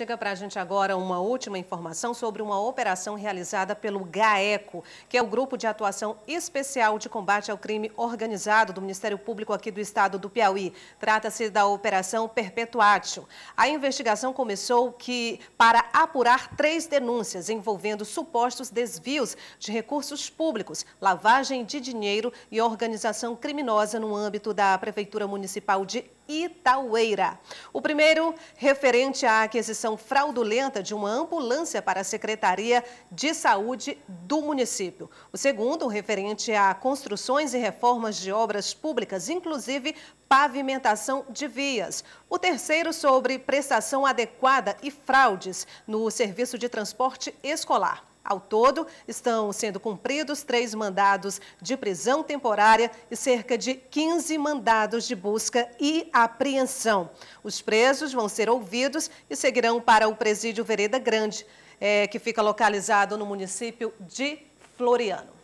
chega para a gente agora uma última informação sobre uma operação realizada pelo GAECO, que é o Grupo de Atuação Especial de Combate ao Crime Organizado do Ministério Público aqui do Estado do Piauí. Trata-se da Operação Perpetuatio. A investigação começou que, para apurar três denúncias envolvendo supostos desvios de recursos públicos, lavagem de dinheiro e organização criminosa no âmbito da Prefeitura Municipal de Itaueira. O primeiro, referente à aquisição fraudulenta de uma ambulância para a Secretaria de Saúde do município. O segundo, referente a construções e reformas de obras públicas, inclusive pavimentação de vias. O terceiro, sobre prestação adequada e fraudes no serviço de transporte escolar. Ao todo, estão sendo cumpridos três mandados de prisão temporária e cerca de 15 mandados de busca e apreensão. Os presos vão ser ouvidos e seguirão para o presídio Vereda Grande, é, que fica localizado no município de Floriano.